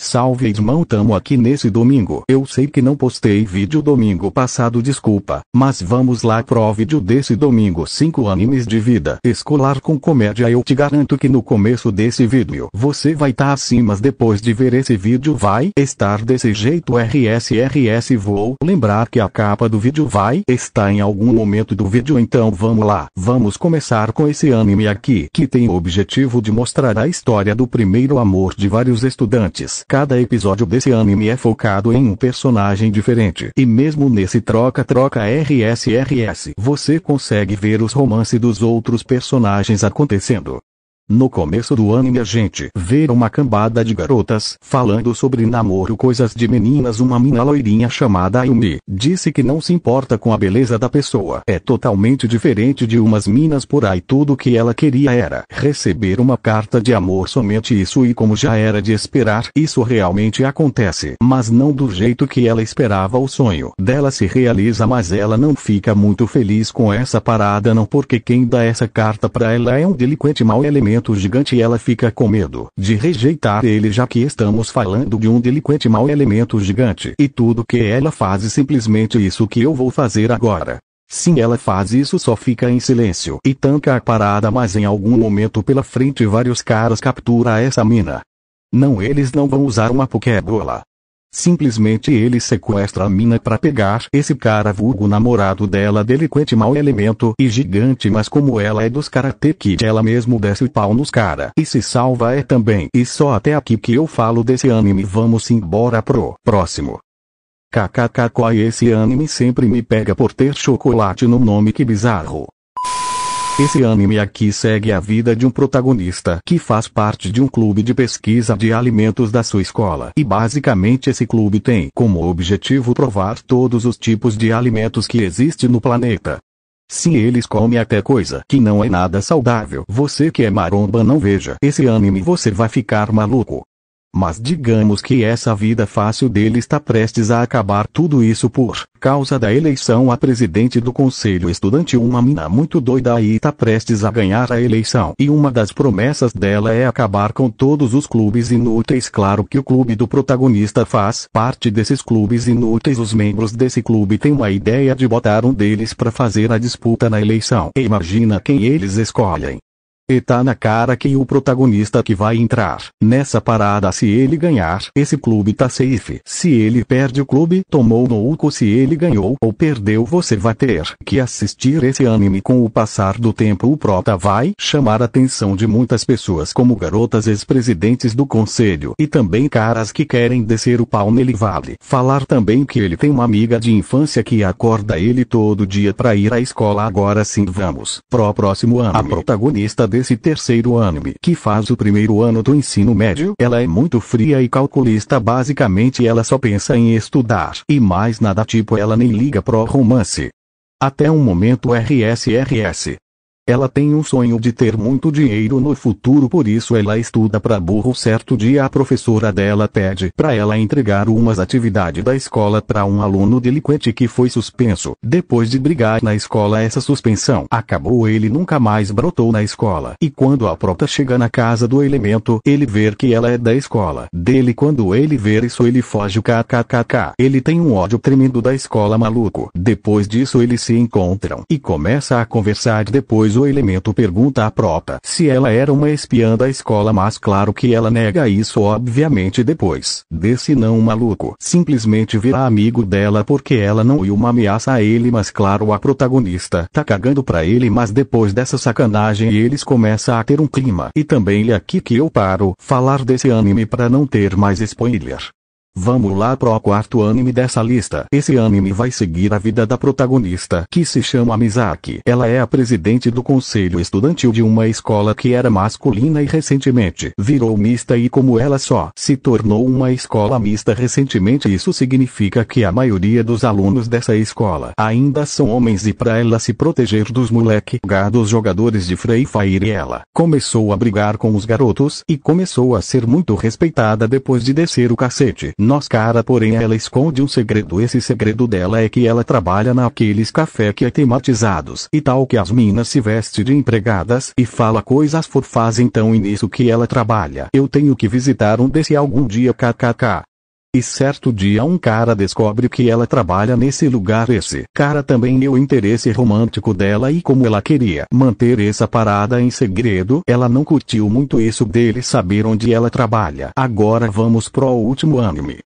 Salve irmão tamo aqui nesse domingo. Eu sei que não postei vídeo domingo passado desculpa, mas vamos lá pro vídeo desse domingo 5 animes de vida escolar com comédia eu te garanto que no começo desse vídeo você vai tá assim mas depois de ver esse vídeo vai estar desse jeito rsrs vou lembrar que a capa do vídeo vai estar em algum momento do vídeo então vamos lá. Vamos começar com esse anime aqui que tem o objetivo de mostrar a história do primeiro amor de vários estudantes Cada episódio desse anime é focado em um personagem diferente. E mesmo nesse troca-troca RSRS, você consegue ver os romances dos outros personagens acontecendo. No começo do anime a gente vê uma cambada de garotas falando sobre namoro coisas de meninas uma mina loirinha chamada Ayumi disse que não se importa com a beleza da pessoa é totalmente diferente de umas minas por aí tudo que ela queria era receber uma carta de amor somente isso e como já era de esperar isso realmente acontece mas não do jeito que ela esperava o sonho dela se realiza mas ela não fica muito feliz com essa parada não porque quem dá essa carta para ela é um delinquente mau elemento violento gigante e ela fica com medo de rejeitar ele já que estamos falando de um delinquente mau elemento gigante. E tudo que ela faz é simplesmente isso que eu vou fazer agora. Sim, ela faz isso, só fica em silêncio e tanca a parada, mas em algum momento pela frente vários caras captura essa mina. Não, eles não vão usar uma Pokébola. Simplesmente ele sequestra a mina para pegar esse cara vulgo namorado dela delinquente mau elemento e gigante mas como ela é dos Karate Kid ela mesmo desce o pau nos cara e se salva é também. E só até aqui que eu falo desse anime vamos embora pro próximo. KKK é esse anime sempre me pega por ter chocolate no nome que bizarro. Esse anime aqui segue a vida de um protagonista que faz parte de um clube de pesquisa de alimentos da sua escola. E basicamente esse clube tem como objetivo provar todos os tipos de alimentos que existem no planeta. Se eles comem até coisa que não é nada saudável, você que é maromba não veja esse anime, você vai ficar maluco. Mas digamos que essa vida fácil dele está prestes a acabar tudo isso por causa da eleição a presidente do conselho estudantil. Uma mina muito doida aí está prestes a ganhar a eleição. E uma das promessas dela é acabar com todos os clubes inúteis. Claro que o clube do protagonista faz parte desses clubes inúteis. Os membros desse clube têm uma ideia de botar um deles para fazer a disputa na eleição. E imagina quem eles escolhem. E tá na cara que o protagonista que vai entrar nessa parada se ele ganhar, esse clube tá safe. Se ele perde o clube, tomou no uco. Se ele ganhou ou perdeu, você vai ter que assistir esse anime com o passar do tempo. O prota vai chamar a atenção de muitas pessoas como garotas ex-presidentes do conselho e também caras que querem descer o pau nele vale. Falar também que ele tem uma amiga de infância que acorda ele todo dia pra ir à escola. Agora sim vamos pro próximo ano. A protagonista de desse terceiro ano que faz o primeiro ano do ensino médio. Ela é muito fria e calculista basicamente ela só pensa em estudar e mais nada tipo ela nem liga pro romance. Até um momento RSRS. Ela tem um sonho de ter muito dinheiro no futuro, por isso ela estuda para burro. Certo dia a professora dela pede para ela entregar umas atividades da escola para um aluno delinquente que foi suspenso. Depois de brigar na escola, essa suspensão acabou, ele nunca mais brotou na escola. E quando a prota chega na casa do elemento, ele vê que ela é da escola dele. Quando ele vê isso, ele foge. KKKK. Ele tem um ódio tremendo da escola, maluco. Depois disso, eles se encontram e começa a conversar. Depois o elemento pergunta à prota se ela era uma espiã da escola mas claro que ela nega isso obviamente depois desse não maluco simplesmente virá amigo dela porque ela não e uma ameaça a ele mas claro a protagonista tá cagando pra ele mas depois dessa sacanagem eles começam a ter um clima e também é aqui que eu paro falar desse anime para não ter mais spoiler Vamos lá pro quarto anime dessa lista. Esse anime vai seguir a vida da protagonista, que se chama Misaki. Ela é a presidente do conselho estudantil de uma escola que era masculina e recentemente virou mista e como ela só se tornou uma escola mista recentemente isso significa que a maioria dos alunos dessa escola ainda são homens e para ela se proteger dos moleque gados jogadores de Frei Fire ela começou a brigar com os garotos e começou a ser muito respeitada depois de descer o cacete nós cara porém ela esconde um segredo. Esse segredo dela é que ela trabalha naqueles café que é tematizados e tal que as minas se veste de empregadas e fala coisas forfaz. então e nisso que ela trabalha. Eu tenho que visitar um desse algum dia kkk. E certo dia um cara descobre que ela trabalha nesse lugar. Esse cara também é o interesse romântico dela e como ela queria manter essa parada em segredo, ela não curtiu muito isso dele saber onde ela trabalha. Agora vamos pro último anime.